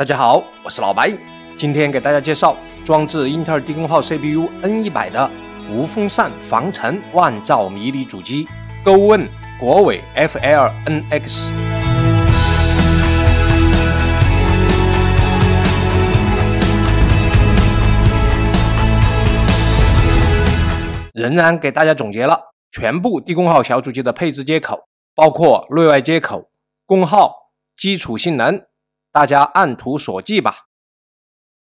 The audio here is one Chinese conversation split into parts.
大家好，我是老白，今天给大家介绍装置英特尔低功耗 CPU N 一百的无风扇防尘万兆迷你主机 g o w n 国伟 FLNX。仍然给大家总结了全部低功耗小主机的配置接口，包括内外接口、功耗、基础性能。大家按图索骥吧。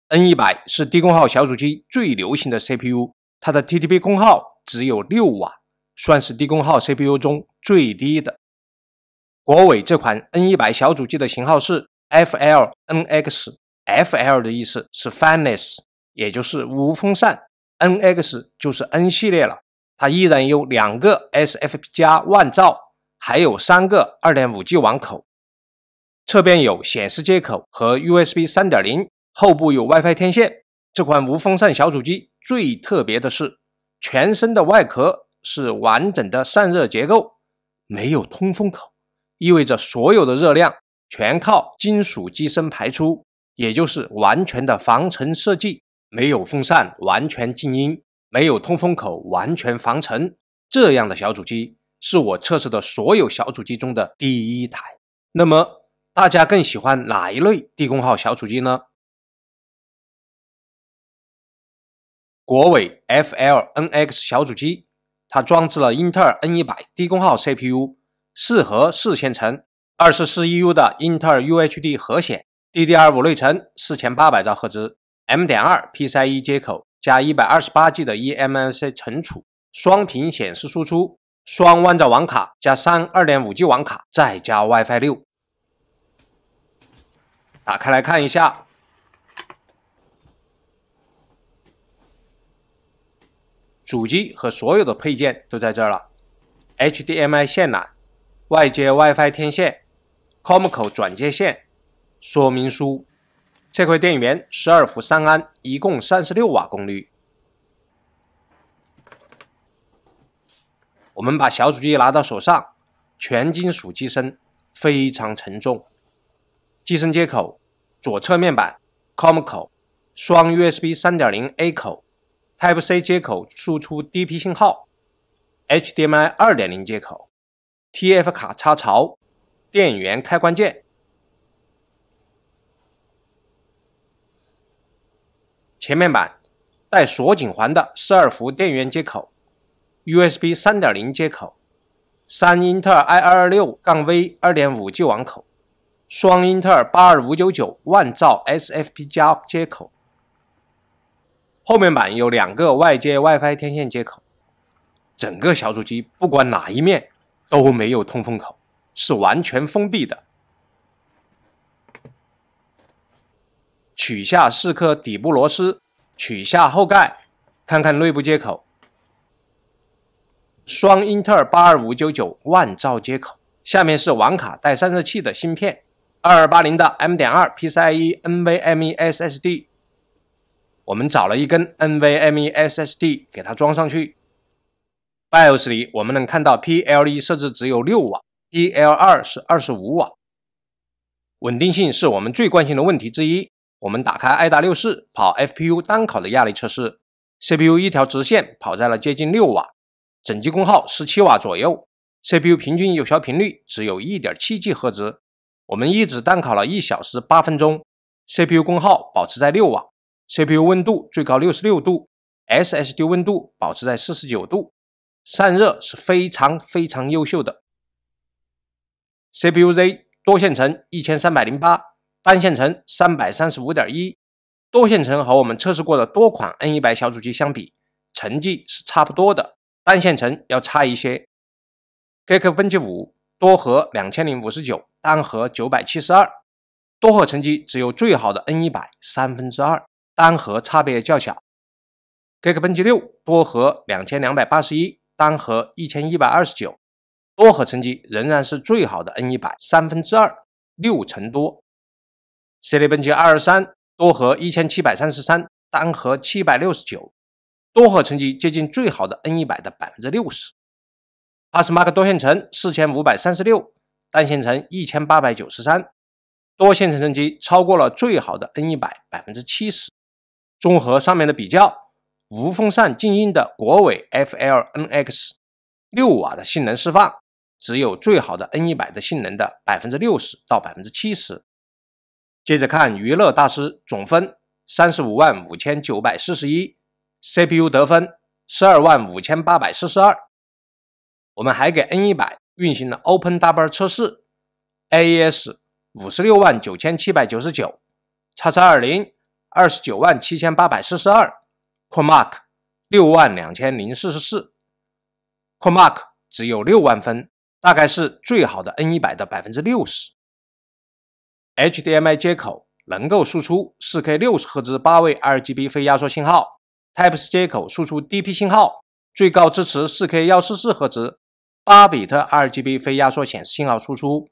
N 一百是低功耗小主机最流行的 CPU，它的 t d p 功耗只有六瓦，算是低功耗 CPU 中最低的。国伟这款 N 一百小主机的型号是 FLNX，FL 的意思是 Fanless，也就是无风扇，NX 就是 N 系列了。它依然有两个 SFP 加万兆，还有三个二点五 G 网口。侧边有显示接口和 USB 三点零，后部有 WiFi 天线。这款无风扇小主机最特别的是，全身的外壳是完整的散热结构，没有通风口，意味着所有的热量全靠金属机身排出，也就是完全的防尘设计，没有风扇，完全静音，没有通风口，完全防尘。这样的小主机是我测试的所有小主机中的第一台。那么。大家更喜欢哪一类低功耗小主机呢？国伟 FLNX 小主机，它装置了英特尔 N 一百低功耗 CPU，四核四线程，二十四 EU 的英特尔 UHD 核显，DDR 五内存，四千八百兆赫兹 M 点二 PCIe 接口，加一百二十八 G 的 EMMC 存储，双屏显示输出，双万兆网卡加三二点五 G 网卡，再加 WiFi 六。打开来看一下，主机和所有的配件都在这儿了。HDMI 线缆、外接 WiFi 天线、COM 口转接线、说明书。这块电源十二伏三安，一共三十六瓦功率。我们把小主机拿到手上，全金属机身，非常沉重。机身接口。左侧面板，COM 口、双 USB 三点零 A 口、Type C 接口输出 DP 信号、HDMI 二点零接口、TF 卡插槽、电源开关键。前面板带锁紧环的十二伏电源接口、USB 三点零接口、三英特尔 i 二二六杠 V 二点五 G 网口。双英特尔八二五九九万兆 SFP+ 加接口，后面板有两个外接 WiFi 天线接口。整个小主机不管哪一面都没有通风口，是完全封闭的。取下四颗底部螺丝，取下后盖，看看内部接口。双英特尔八二五九九万兆接口，下面是网卡带散热器的芯片。二二八零的 M 点二 PCIe NVMe SSD，我们找了一根 NVMe SSD 给它装上去。BIOS 里我们能看到 p l 一设置只有六瓦，PL 二是二十五瓦。稳定性是我们最关心的问题之一。我们打开爱达六四跑 FPU 单考的压力测试，CPU 一条直线跑在了接近六瓦，整机功耗十七瓦左右，CPU 平均有效频率只有一点七 G 赫兹。我们一直单烤了一小时八分钟，CPU 功耗保持在六瓦，CPU 温度最高六十六度，SSD 温度保持在四十九度，散热是非常非常优秀的。CPUZ 多线程一千三百零八，单线程三百三十五点一，多线程和我们测试过的多款 N 一百小主机相比，成绩是差不多的，单线程要差一些。Geekbench 五。多核两千零五十九，单核九百七十二，多核成绩只有最好的 N 一百三分之二，单核差别较小。g e e k b e 六多核两千两百八十一，单核一千一百二十九，多核成绩仍然是最好的 N 一百三分之二，六成多。c i n e 二二三多核一千七百三十三，单核七百六十九，多核成绩接近最好的 N 一百的百分之六十。二斯 m 克多线程四千五百三十六，单线程一千八百九十三，多线程成绩超过了最好的 N 一百百分之七十。综合上面的比较，无风扇静音的国伟 FLNX 六瓦的性能释放，只有最好的 N 一百的性能的百分之六十到百分之七十。接着看娱乐大师总分三十五万五千九百四十一，CPU 得分十二万五千八百四十二。我们还给 N 一百运行了 o p e n o u b 测试，AES 五十六万九千七百九十九，叉叉二零二十九万七千八百四十二，Quark 六万两千零四十四，Quark 只有六万分，大概是最好的 N 一百的百分之六十。HDMI 接口能够输出四 K 六十赫兹八位 RGB 非压缩信号，Type C 接口输出 DP 信号，最高支持四 K 幺四四赫兹。八比特 RGB 非压缩显示信号输出，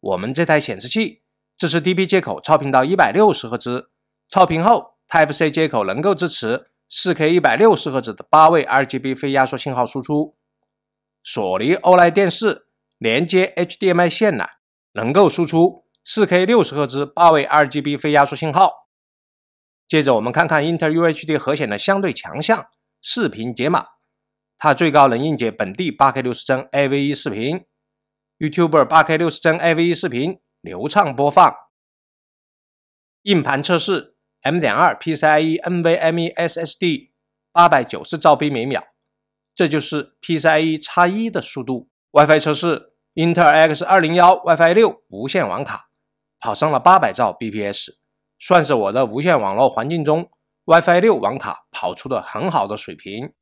我们这台显示器支持 DP 接口超频到一百六十赫兹，超频后 Type-C 接口能够支持四 K 一百六十赫兹的八位 RGB 非压缩信号输出。索尼欧莱电视连接 HDMI 线缆，能够输出四 K 六十赫兹八位 RGB 非压缩信号。接着我们看看 Intel UHD 核显的相对强项——视频解码。它最高能硬解本地 8K60 帧 a v e 视频、YouTube 8K60 帧 a v e 视频流畅播放。硬盘测试 M.2 PCIe NVMe SSD 890兆 B 每秒，这就是 PCIe x 一的速度。WiFi 测试，英特尔 X201 WiFi 六无线网卡跑上了800兆 BPS，算是我的无线网络环境中 WiFi 六网卡跑出的很好的水平。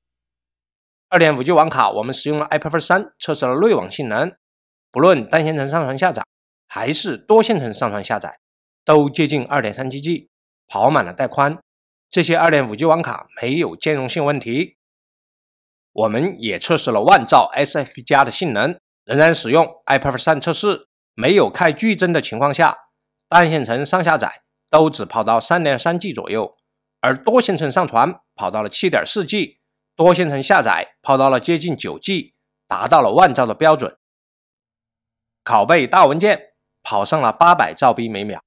二点五 G 网卡，我们使用了 iPerf 三测试了内网性能，不论单线程上传下载还是多线程上传下载，都接近二点三 G G，跑满了带宽。这些二点五 G 网卡没有兼容性问题。我们也测试了万兆 SFP 加的性能，仍然使用 i p a d f 三测试，没有开矩阵的情况下，单线程上下载都只跑到三点三 G 左右，而多线程上传跑到了七点四 G。多线程下载跑到了接近九 G，达到了万兆的标准。拷贝大文件跑上了八百兆 B 每秒。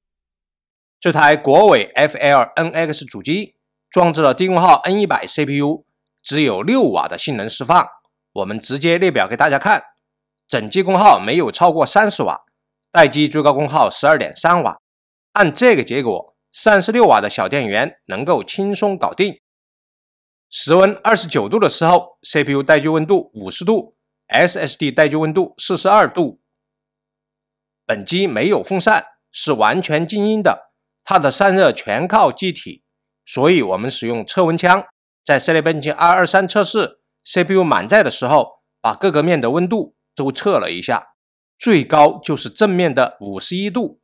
这台国伟 FLNX 主机，装置了低功耗 N 一百 CPU，只有六瓦的性能释放。我们直接列表给大家看，整机功耗没有超过三十瓦，待机最高功耗十二点三瓦。按这个结果，三十六瓦的小电源能够轻松搞定。室温二十九度的时候，CPU 待机温度五十度，SSD 待机温度四十二度。本机没有风扇，是完全静音的，它的散热全靠机体，所以我们使用测温枪在 c e e l b e n c h 二二三测试 CPU 满载的时候，把各个面的温度都测了一下，最高就是正面的五十一度。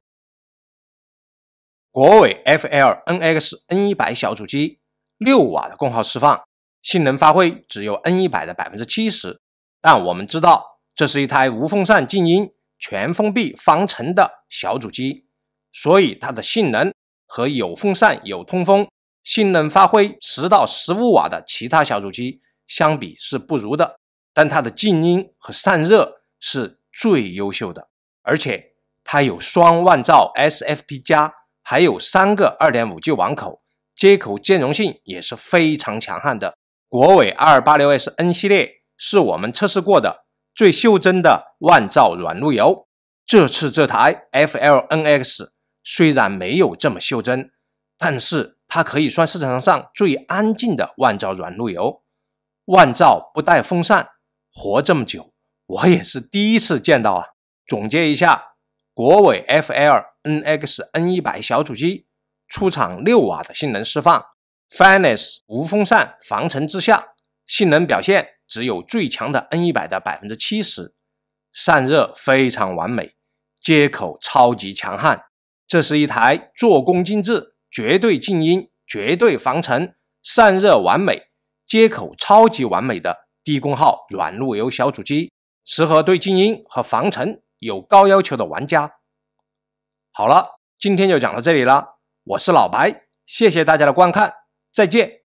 国伟 FLNXN 一百小主机。六瓦的功耗释放，性能发挥只有 N 一百的百分之七十。但我们知道，这是一台无风扇静音、全封闭防尘的小主机，所以它的性能和有风扇有通风、性能发挥十到十五瓦的其他小主机相比是不如的。但它的静音和散热是最优秀的，而且它有双万兆 SFP 加，还有三个二点五 G 网口。接口兼容性也是非常强悍的。国伟2 8 6 s n 系列是我们测试过的最袖珍的万兆软路由。这次这台 FLNX 虽然没有这么袖珍，但是它可以算市场上最安静的万兆软路由。万兆不带风扇，活这么久，我也是第一次见到啊。总结一下，国伟 FLNXN100 小主机。出厂六瓦的性能释放 f i n a e s s 无风扇防尘之下，性能表现只有最强的 N 一百的百分之七十，散热非常完美，接口超级强悍。这是一台做工精致、绝对静音、绝对防尘、散热完美、接口超级完美的低功耗软路由小主机，适合对静音和防尘有高要求的玩家。好了，今天就讲到这里了。我是老白，谢谢大家的观看，再见。